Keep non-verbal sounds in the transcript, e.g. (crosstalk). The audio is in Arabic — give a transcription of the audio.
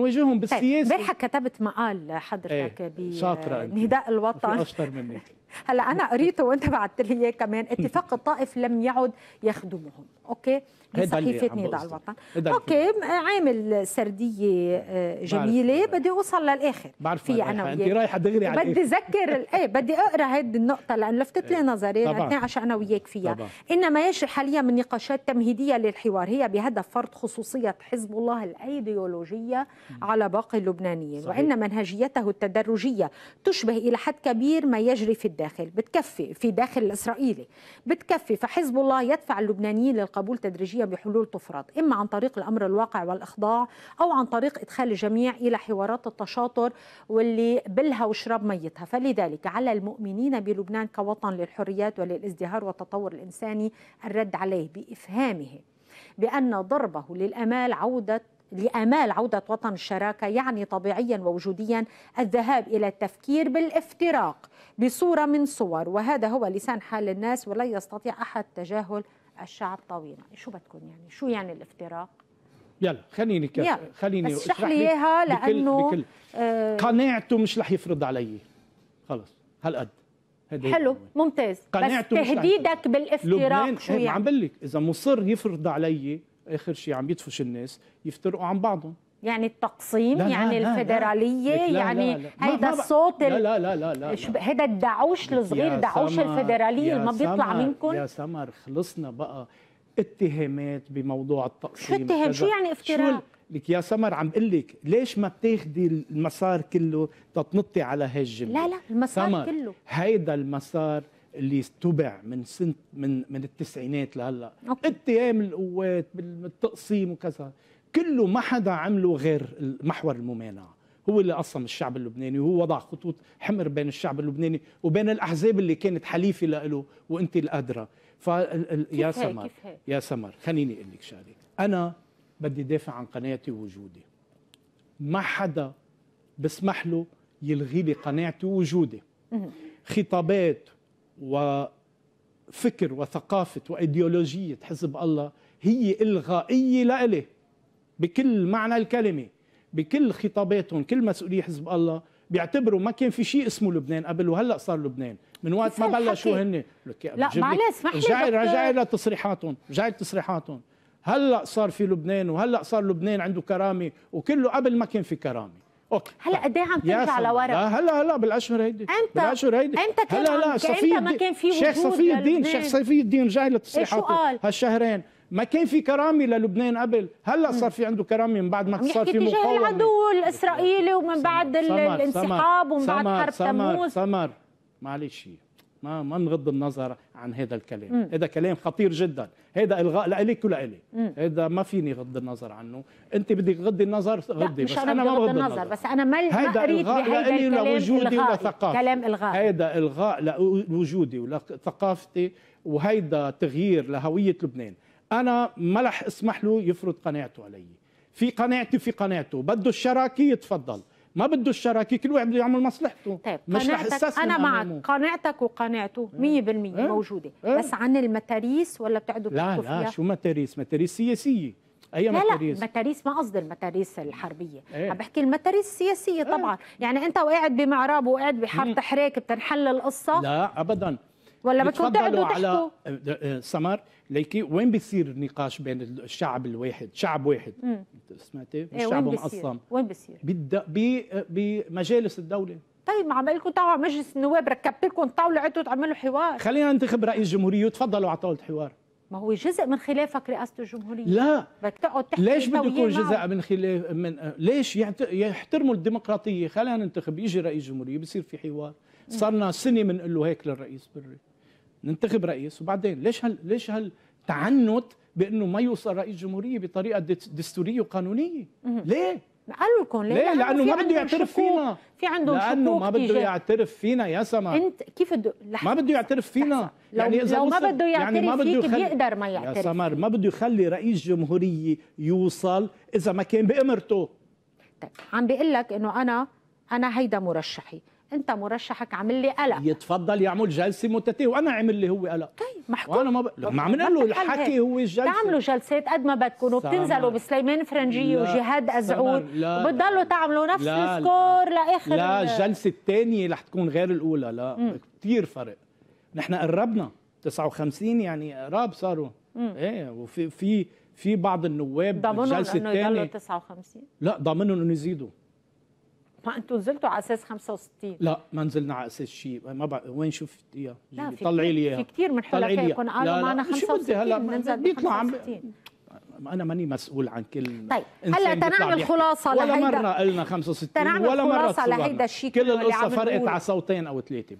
وجههم طيب، بالسياسه امبارح كتبت مقال حضرتك ايه. بنداء الوطن اشطر مني (laughs) هلا انا (laughs) قريته وانت بعت لي اياه كمان اتفاق الطائف لم يعد يخدمهم اوكي بصحيفه نضع الوطن اوكي عامل سرديه آه، جميله بدي اوصل للاخر بعرف في انا وياك انت رايحه دغري على بدي اذكر ايه بدي اقرا هيدي النقطه لان لفتت لي إيه. نظري اتناقش انا وياك فيها طبعا. انما يجري حاليا من نقاشات تمهيديه للحوار هي بهدف فرض خصوصيه حزب الله الايديولوجيه على باقي اللبنانيين وان منهجيته التدرجيه تشبه الى حد كبير ما يجري في الداخل الداخل بتكفي في داخل الإسرائيلي بتكفي فحزب الله يدفع اللبنانيين للقبول تدريجيا بحلول تفرض إما عن طريق الأمر الواقع والإخضاع أو عن طريق إدخال الجميع إلى حوارات التشاطر واللي بلها وشرب ميتها فلذلك على المؤمنين بلبنان كوطن للحريات وللازدهار والتطور الإنساني الرد عليه بإفهامه بأن ضربه للأمال عودة لامال عوده وطن الشراكه يعني طبيعيا ووجوديا الذهاب الى التفكير بالافتراق بصوره من صور وهذا هو لسان حال الناس ولا يستطيع احد تجاهل الشعب طويلا شو بدكم يعني شو يعني الافتراق يلا خليني كف خليني بس اشرح لي اياها لانه بكل, بكل. آه قناعته مش رح يفرض علي خلص هالقد حلو ممتاز بس تهديدك بالافتراق شو يعني عم بقول لك اذا مصر يفرض علي اخر شيء عم يطفش الناس يفترقوا عن بعضهم يعني التقسيم لا يعني لا الفدراليه لا لا يعني هيدا الصوت لا لا لا لا, لا, لا هيدا الدعوش الصغير دعوش الفدراليه اللي ما بيطلع منكم يا سمر خلصنا بقى اتهامات بموضوع التقسيم شو اتهام شو يعني افتراء لك يا سمر عم بقول لك ليش ما بتاخدي المسار كله تتنطي على هالجمله لا لا المسار سمر كله هيدا المسار اللي استبع من سنة من من التسعينات لهلا اتهام القوات بالتقسيم وكذا كله ما حدا عمله غير محور الممانعه هو اللي قسم الشعب اللبناني وهو وضع خطوط حمر بين الشعب اللبناني وبين الاحزاب اللي كانت حليفه له وانت الادرى ف يا سمر يا سمر خليني اقول لك شغله انا بدي دافع عن قناعتي ووجودي ما حدا بسمح له يلغي لي قناعتي ووجودي خطابات وفكر وثقافة وإيديولوجية حزب الله هي إلغائية لإلي بكل معنى الكلمة بكل خطاباتهم كل مسؤولية حزب الله بيعتبروا ما كان في شيء اسمه لبنان قبل وهلا صار لبنان من وقت ما بلشوا هن لا معلش اسمح لي رجعي رجعي لتصريحاتهم رجعي لتصريحاتهم هلا صار في لبنان وهلا صار لبنان عنده كرامه وكله قبل ما كان في كرامه اوكي هلا طيب. قد ايه عم ترجع لورا لا هلا هلا بالاشهر هيدي امتى بالاشهر هيدي امتى كان هلا لا صفي ما كان في شيخ صفي الدين شيخ صفي الدين رجع لتصريحاته إيه هالشهرين ما كان في كرامه للبنان قبل هلا صار في عنده كرامه من بعد ما صار في مقاومه تجاه العدو الاسرائيلي ومن بعد سمر الانسحاب ومن بعد حرب تموز سمر سمر معلش ما ما نغض النظر عن هذا الكلام هذا كلام خطير جدا هذا الغاء لإلك ولإلي هذا ما فيني غض النظر عنه انت بدك غض النظر غضي بس انا, ما بغض النظر. النظر بس انا ما هذا الغاء لإلي لوجودي ولثقافتي كلام الغاء هذا الغاء لوجودي ولثقافتي وهيدا تغيير لهويه لبنان انا ما رح اسمح له يفرض قناعته علي في قناعتي في قناعته بده الشراكه يتفضل ما بده الشراكه كل واحد بده يعمل مصلحته طيب مش قناعتك انا معك أمامه. قناعتك وقناعته 100% إيه؟, إيه؟ موجوده إيه؟ بس عن المتاريس ولا بتقعدوا لا لا فيها؟ شو متاريس متاريس سياسيه اي لا متاريس لا متاريس ما قصدي المتاريس الحربيه ايه؟ عم بحكي المتاريس السياسيه إيه؟ طبعا ايه؟ يعني انت وقاعد بمعراب وقاعد بحرب تحريك بتنحل القصه لا ابدا ولا بدكم تقعدوا تحكوا على أه، أه، سمر ليكي وين بيصير النقاش بين الشعب الواحد شعب واحد سمعتي إيه الشعب مقسم وين بيصير بمجالس الدوله طيب ما عم لكم تعوا مجلس النواب ركبت لكم طاوله عدتوا تعملوا حوار خلينا ننتخب رئيس جمهوريه وتفضلوا على طاوله حوار ما هو جزء من خلافك رئاسه الجمهوريه لا بدك تقعد تحكي ليش بده يكون جزء من خلاف من ليش يحترموا الديمقراطيه خلينا ننتخب يجي رئيس جمهوريه بصير في حوار صرنا سنه بنقول له هيك للرئيس بري ننتخب رئيس وبعدين ليش هل ليش هالتعنت بانه ما يوصل رئيس جمهوريه بطريقه دستوريه وقانونيه ليه قالوا لكم ليه؟ ليه؟ لأنه, لأنه ما بده يعترف فينا في عندهم لأنه ما بده يعترف فينا يا سما انت كيف بده ما بده يعترف فينا لو يعني اذا لو ما بده يعترف يعني ما بده يخلي بيقدر ما يعترف يا سمر ما بده يخلي رئيس جمهوريه يوصل اذا ما كان بامرته طيب عم بقول لك انه انا انا هيدا مرشحي انت مرشحك عامل لي قلق يتفضل يعمل جلسه متتاليه وانا عامل لي هو قلق طيب محكوم وانا ما ب... ما نقول له الحكي هو الجلسه تعملوا جلسات قد ما بدكم وبتنزلوا بسليمان فرنجي وجهاد ازعود وبتضلوا تعملوا نفس لا السكور لاخر لا الجلسه الثانيه رح تكون غير الاولى لا كثير فرق نحن قربنا 59 يعني قراب صاروا مم. ايه وفي في في بعض النواب ضمنهم انه يضلوا 59 لا ضامنهم انه يزيدوا ما انتم نزلتوا على اساس 65 لا ما نزلنا على اساس شيء ما بعرف وين شفت اياه طلعي لي اياها في كثير من حلفائكم قالوا معنا 65 هلا بيطلع عم انا ماني مسؤول عن كل طيب هلا تنعمل خلاصه لهيدا ولا مره قلنا 65 ولا مره خلاصه لهيدا الشيء كل القصه فرقت على صوتين او ثلاثه